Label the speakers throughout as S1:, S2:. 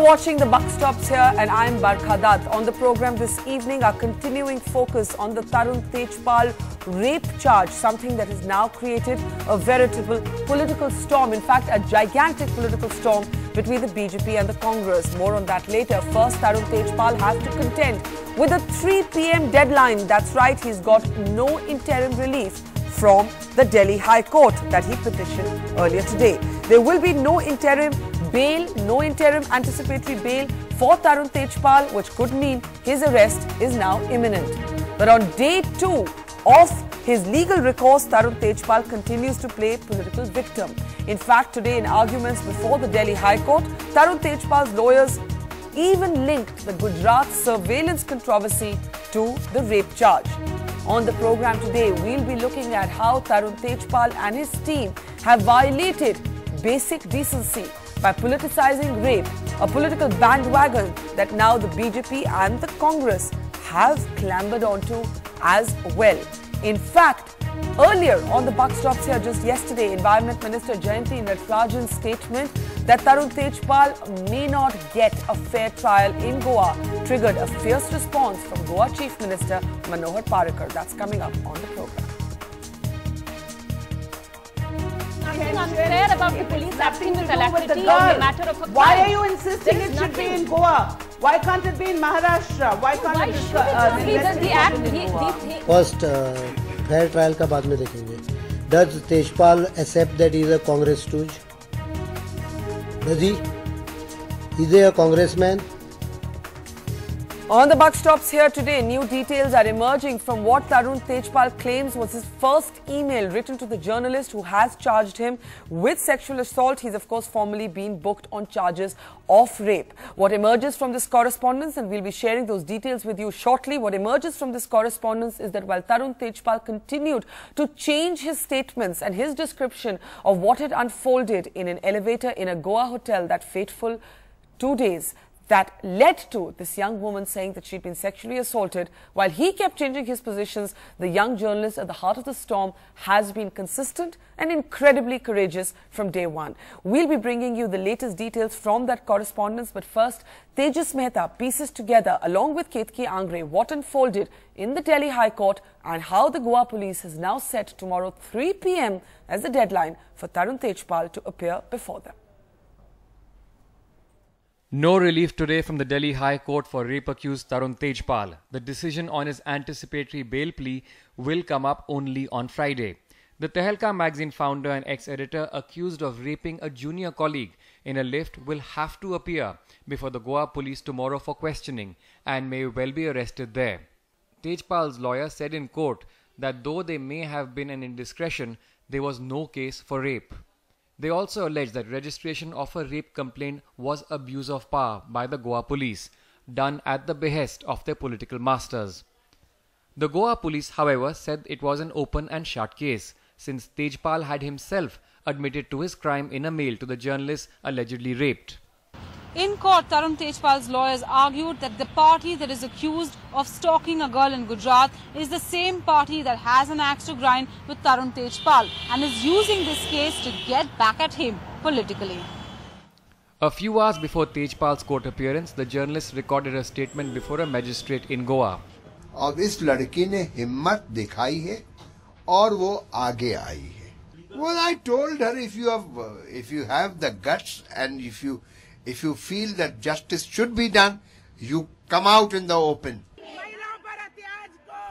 S1: are watching The Buck Stops here and I'm Barkhadat. On the program this evening, our continuing focus on the Tarun Tejpal rape charge, something that has now created a veritable political storm. In fact, a gigantic political storm between the BJP and the Congress. More on that later. First, Tarun Tejpal has to contend with a 3 p.m. deadline. That's right, he's got no interim relief from the Delhi High Court that he petitioned earlier today. There will be no interim bail, no interim anticipatory bail for Tarun Tejpal, which could mean his arrest is now imminent. But on day two of his legal recourse, Tarun Tejpal continues to play political victim. In fact, today in arguments before the Delhi High Court, Tarun Tejpal's lawyers even linked the Gujarat surveillance controversy to the rape charge. On the program today, we'll be looking at how Tarun Tejpal and his team have violated basic decency by politicizing rape, a political bandwagon that now the BJP and the Congress have clambered onto as well. In fact, earlier on the buck stops here just yesterday, Environment Minister Jayanti Natarajan's statement that Tarun Tejpal may not get a fair trial in Goa triggered a fierce response from Goa Chief Minister Manohar Parikar. That's coming up on the program.
S2: unfair about the police acting with alacrity on the matter of a crime. Why are you insisting it should be in Goa? Why can't it be in Maharashtra? Why can't it be in the act? Goa?
S3: First, fair trial का बाद में देखेंगे. Does Tejpal accept that he is a Congress stooge? Does he? Is he a Congressman?
S1: On the buck stops here today, new details are emerging from what Tarun Tejpal claims was his first email written to the journalist who has charged him with sexual assault. He's of course formally been booked on charges of rape. What emerges from this correspondence, and we'll be sharing those details with you shortly, what emerges from this correspondence is that while Tarun Tejpal continued to change his statements and his description of what had unfolded in an elevator in a Goa hotel that fateful two days that led to this young woman saying that she'd been sexually assaulted. While he kept changing his positions, the young journalist at the heart of the storm has been consistent and incredibly courageous from day one. We'll be bringing you the latest details from that correspondence, but first, Tejas Mehta pieces together along with Ketki Angre what unfolded in the Delhi High Court and how the Goa police has now set tomorrow 3 p.m. as the deadline for Tarun Tejpal to appear before them.
S3: No relief today from the Delhi High Court for rape accused Tarun Tejpal. The decision on his anticipatory bail plea will come up only on Friday. The Tehelka magazine founder and ex editor accused of raping a junior colleague in a lift will have to appear before the Goa police tomorrow for questioning and may well be arrested there. Tejpal's lawyer said in court that though there may have been an indiscretion, there was no case for rape. They also allege that registration of a rape complaint was abuse of power by the Goa police, done at the behest of their political masters. The Goa police, however, said it was an open and shut case, since Tejpal had himself admitted to his crime in a mail to the journalist allegedly raped.
S2: In court, Tarun Tejpal's lawyers argued that the party that is accused of stalking a girl in Gujarat is the same party that has an axe to grind with Tarun Tejpal and is using this case to get back at him politically.
S3: A few hours before Tejpal's court appearance, the journalist recorded a statement before a magistrate in Goa. अब इस लड़की ने हिम्मत दिखाई है और वो आगे आई है Well, I told her if you have if you have the guts and if you if you feel that justice should be done, you come out in the open.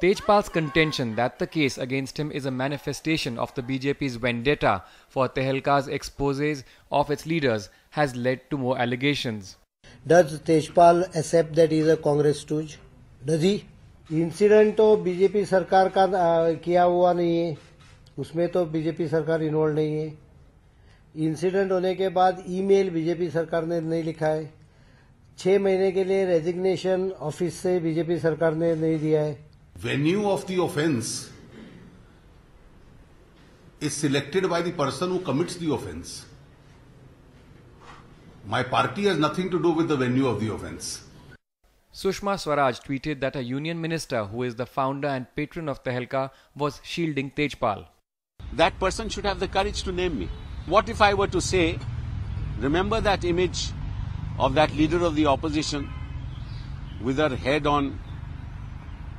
S3: Tejpal's contention that the case against him is a manifestation of the BJP's vendetta for Tehelka's exposes of its leaders has led to more allegations. Does Tejpal accept that he is a Congress stooge? Does he? Incident तो BJP Sarkar का आ, किया हुआ नहीं है उसमें तो BJP सरकार involve incident होने के बाद ईमेल बीजेपी सरकार ने नहीं लिखा है छह महीने के लिए रेजिग्नेशन ऑफिस से बीजेपी सरकार ने नहीं दिया
S2: है venue of the offence is selected by the person who commits the offence. My party has nothing to do with the venue of the offence.
S3: Sushma Swaraj tweeted that a union minister who is the founder and patron of Tehelka was shielding Tejpal. That person should have the courage to name me. What if I were to say, remember that image
S1: of that leader of the opposition with her head on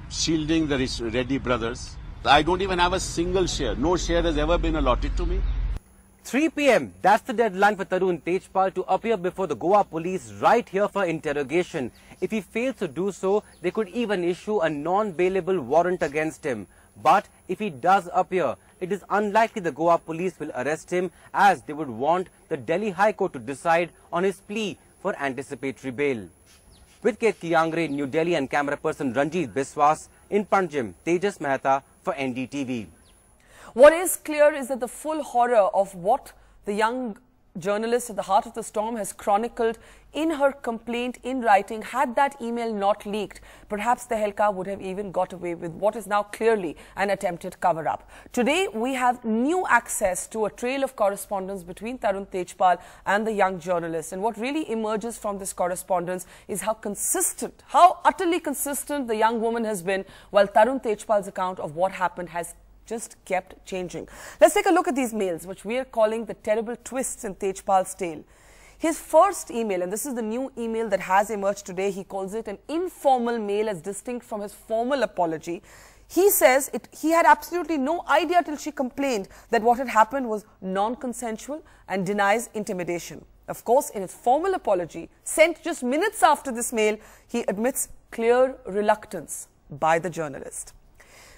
S1: shielding the Reddy brothers? I don't even have a single share. No share has ever been
S3: allotted to me. 3 p.m. That's the deadline for Tarun Tejpal to appear before the Goa police right here for interrogation. If he fails to do so, they could even issue a non-bailable warrant against him. But if he does appear, it is unlikely the Goa police will arrest him as they would want the Delhi High Court to decide on his plea for anticipatory bail. With Ket Kiangre New Delhi and camera person Ranjit Biswas in Panjim, Tejas Mehta for NDTV.
S1: What is clear is that the full horror of what the young journalist at the heart of the storm has chronicled in her complaint in writing had that email not leaked perhaps the helka would have even got away with what is now clearly an attempted cover up today we have new access to a trail of correspondence between tarun tejpal and the young journalist and what really emerges from this correspondence is how consistent how utterly consistent the young woman has been while tarun tejpal's account of what happened has just kept changing. Let's take a look at these mails, which we are calling the terrible twists in Tejpal's tale. His first email, and this is the new email that has emerged today, he calls it an informal mail as distinct from his formal apology. He says it, he had absolutely no idea till she complained that what had happened was non-consensual and denies intimidation. Of course, in his formal apology, sent just minutes after this mail, he admits clear reluctance by the journalist.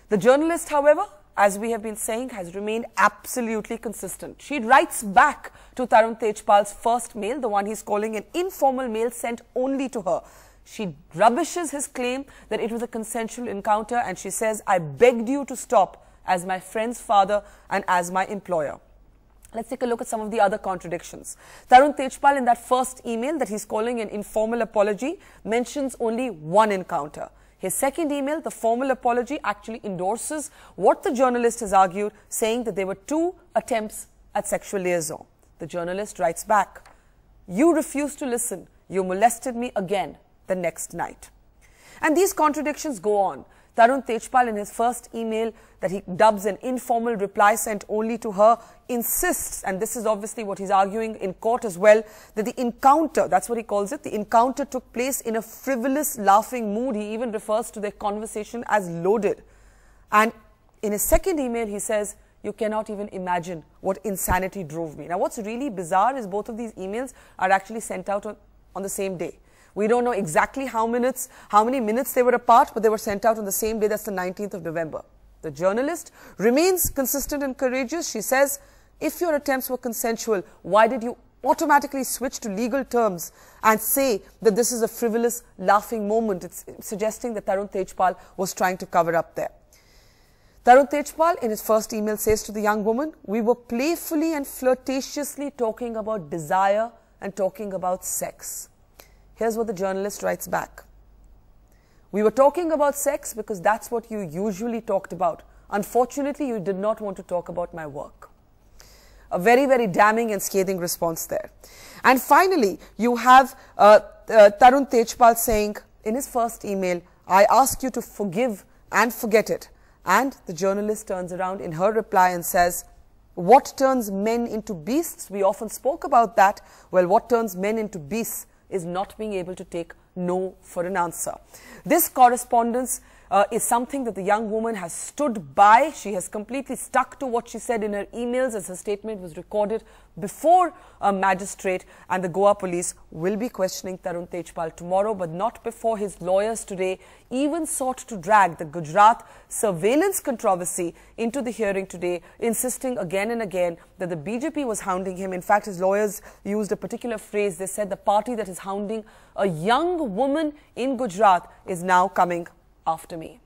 S1: The journalist, however, as we have been saying, has remained absolutely consistent. She writes back to Tarun Tejpal's first mail, the one he's calling an informal mail sent only to her. She rubbishes his claim that it was a consensual encounter and she says, I begged you to stop as my friend's father and as my employer. Let's take a look at some of the other contradictions. Tarun Tejpal in that first email that he's calling an informal apology mentions only one encounter. His second email, the formal apology, actually endorses what the journalist has argued, saying that there were two attempts at sexual liaison. The journalist writes back, You refused to listen. You molested me again the next night. And these contradictions go on. Tarun Tejpal in his first email that he dubs an informal reply sent only to her insists, and this is obviously what he's arguing in court as well, that the encounter, that's what he calls it, the encounter took place in a frivolous laughing mood. He even refers to their conversation as loaded. And in his second email, he says, you cannot even imagine what insanity drove me. Now, what's really bizarre is both of these emails are actually sent out on, on the same day. We don't know exactly how minutes, how many minutes they were apart, but they were sent out on the same day. That's the 19th of November. The journalist remains consistent and courageous. She says, if your attempts were consensual, why did you automatically switch to legal terms and say that this is a frivolous laughing moment? It's suggesting that Tarun Tejpal was trying to cover up there. Tarun Tejpal in his first email says to the young woman, we were playfully and flirtatiously talking about desire and talking about sex. Here's what the journalist writes back. We were talking about sex because that's what you usually talked about. Unfortunately, you did not want to talk about my work. A very, very damning and scathing response there. And finally, you have uh, uh, Tarun Tejpal saying in his first email, I ask you to forgive and forget it. And the journalist turns around in her reply and says, what turns men into beasts? We often spoke about that. Well, what turns men into beasts is not being able to take no for an answer. This correspondence uh, is something that the young woman has stood by. She has completely stuck to what she said in her emails as her statement was recorded before a magistrate and the Goa police will be questioning Tarun Tejpal tomorrow but not before his lawyers today even sought to drag the Gujarat surveillance controversy into the hearing today insisting again and again that the BJP was hounding him. In fact, his lawyers used a particular phrase. They said the party that is hounding a young woman in Gujarat is now coming after me.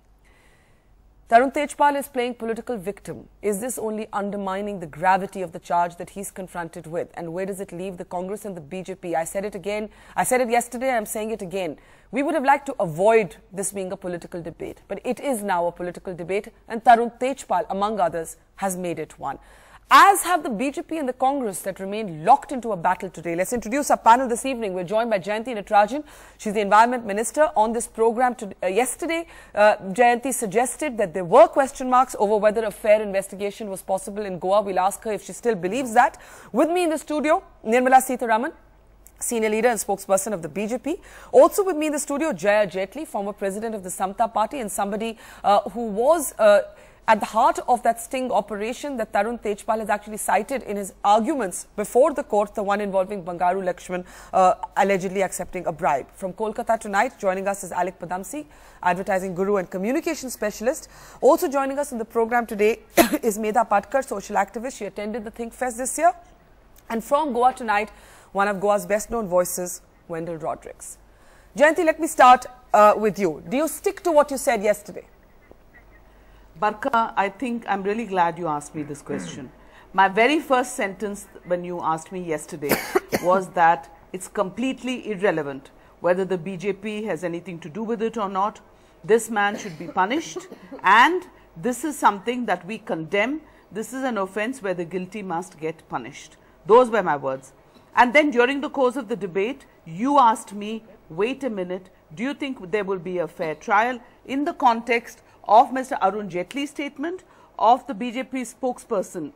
S1: Tarun Tejpal is playing political victim. Is this only undermining the gravity of the charge that he's confronted with? And where does it leave the Congress and the BJP? I said it again. I said it yesterday. I'm saying it again. We would have liked to avoid this being a political debate, but it is now a political debate, and Tarun Tejpal, among others, has made it one as have the BJP and the Congress that remain locked into a battle today. Let's introduce our panel this evening. We're joined by Jayanti Natarajan. She's the Environment Minister on this program to, uh, yesterday. Uh, Jayanti suggested that there were question marks over whether a fair investigation was possible in Goa. We'll ask her if she still believes that. With me in the studio, Nirmala Sitharaman, senior leader and spokesperson of the BJP. Also with me in the studio, Jaya Jetli, former president of the Samta Party and somebody uh, who was uh, at the heart of that sting operation that Tarun Tejpal has actually cited in his arguments before the court, the one involving Bangaru Lakshman uh, allegedly accepting a bribe. From Kolkata tonight, joining us is Alec Padamsi, advertising guru and communication specialist. Also joining us in the program today is Medha Patkar, social activist. She attended the Think Fest this year. And from Goa tonight, one of Goa's best known voices, Wendell Rodriguez. Jayanti, let me start uh, with you. Do you stick to what you said yesterday?
S2: Barka, I think I'm really glad you asked me this question. My very first sentence when you asked me yesterday was that it's completely irrelevant whether the BJP has anything to do with it or not. This man should be punished and this is something that we condemn. This is an offense where the guilty must get punished. Those were my words. And then during the course of the debate, you asked me, wait a minute, do you think there will be a fair trial in the context of Mr. Arun Jaitley's statement of the BJP spokesperson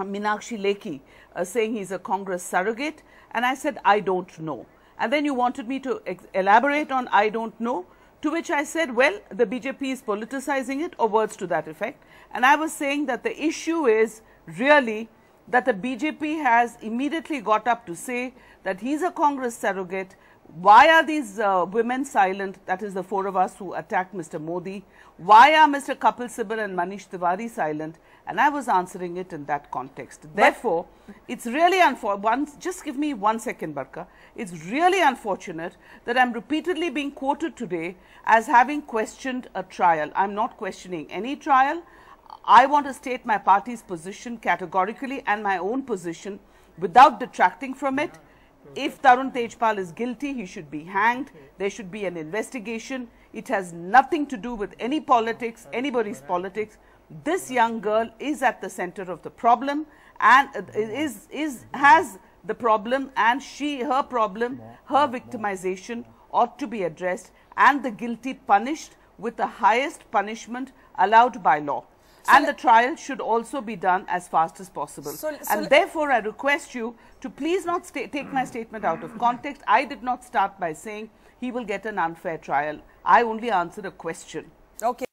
S2: uh, Minakshi Lekhi uh, saying he's a Congress surrogate and I said I don't know and then you wanted me to elaborate on I don't know to which I said well the BJP is politicizing it or words to that effect and I was saying that the issue is really that the BJP has immediately got up to say that he's a Congress surrogate why are these uh, women silent? That is the four of us who attacked Mr. Modi. Why are Mr. Kapil Sibal and Manish Tiwari silent? And I was answering it in that context. Therefore, it's really unfortunate. Just give me one second, Barka. It's really unfortunate that I'm repeatedly being quoted today as having questioned a trial. I'm not questioning any trial. I want to state my party's position categorically and my own position without detracting from it if Tarun Tejpal is guilty, he should be hanged. There should be an investigation. It has nothing to do with any politics, anybody's politics. This young girl is at the center of the problem and is, is, has the problem and she, her problem, her victimization ought to be addressed and the guilty punished with the highest punishment allowed by law. So and the trial should also be done as fast as possible. So, so and therefore, I request you to please not take my statement out of context. I did not start by saying he will get an unfair trial. I only answered a question. Okay.